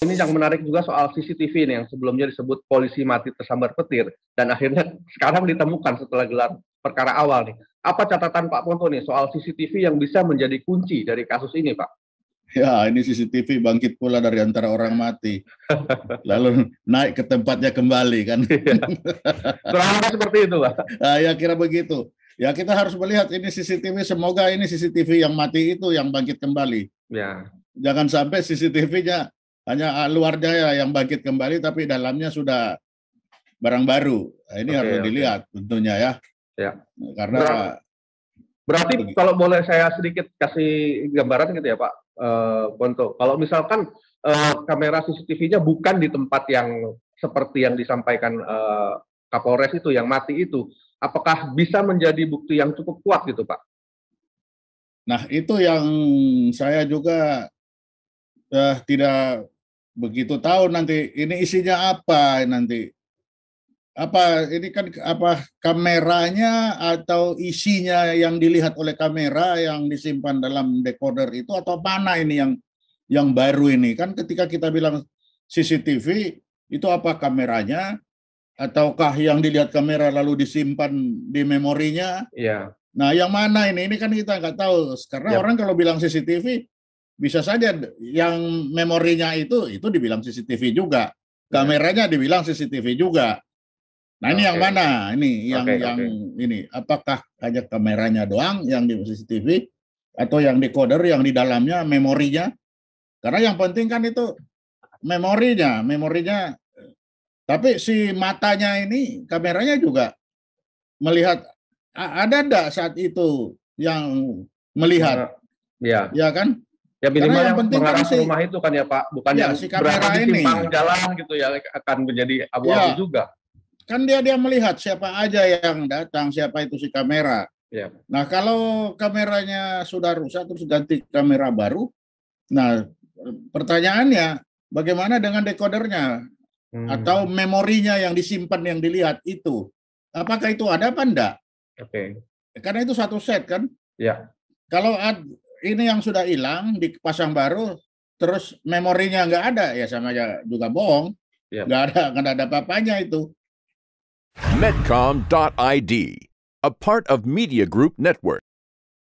Ini yang menarik juga soal CCTV ini yang sebelumnya disebut polisi mati tersambar petir dan akhirnya sekarang ditemukan setelah gelar perkara awal nih. Apa catatan Pak Ponto nih soal CCTV yang bisa menjadi kunci dari kasus ini, Pak? Ya, ini CCTV bangkit pula dari antara orang mati. Lalu naik ke tempatnya kembali kan. Kurang iya. seperti itu, Pak. Nah, ya kira begitu. Ya kita harus melihat ini CCTV semoga ini CCTV yang mati itu yang bangkit kembali. Ya. Jangan sampai CCTV-nya hanya ah, luar daya yang bangkit kembali tapi dalamnya sudah barang baru. Nah, ini okay, harus okay. dilihat tentunya ya. Ya. Karena berarti, berarti kalau boleh saya sedikit kasih gambaran gitu ya Pak uh, Kalau misalkan uh, kamera CCTV-nya bukan di tempat yang seperti yang disampaikan uh, Kapolres itu yang mati itu, apakah bisa menjadi bukti yang cukup kuat gitu Pak? Nah itu yang saya juga eh, tidak begitu tahu nanti ini isinya apa nanti apa ini kan apa kameranya atau isinya yang dilihat oleh kamera yang disimpan dalam decoder itu atau mana ini yang yang baru ini kan ketika kita bilang CCTV itu apa kameranya ataukah yang dilihat kamera lalu disimpan di memorinya ya. nah yang mana ini ini kan kita nggak tahu karena ya. orang kalau bilang CCTV bisa saja yang memorinya itu itu dibilang CCTV juga iya. kameranya dibilang CCTV juga nah ini okay. yang mana ini yang okay, yang okay. ini apakah hanya kameranya doang yang di CCTV atau yang decoder yang di dalamnya memorinya karena yang penting kan itu memorinya memorinya tapi si matanya ini kameranya juga melihat ada enggak saat itu yang melihat ya ya kan Ya minimal yang, yang mengarah kan rumah itu kan ya Pak, bukan ya, yang si berada di jalan gitu ya akan menjadi abu-abu ya. juga. Kan dia dia melihat siapa aja yang datang, siapa itu si kamera. Ya. Nah kalau kameranya sudah rusak terus ganti kamera baru, nah pertanyaannya bagaimana dengan dekodernya hmm. atau memorinya yang disimpan yang dilihat itu, apakah itu ada apa enggak? Oke. Okay. Karena itu satu set kan? Ya. Kalau ad, ini yang sudah hilang dipasang baru terus memorinya nggak ada ya sama aja juga bohong yep. Iya. nggak ada nggak ada papanya itu medcom.id a part of Media Group Network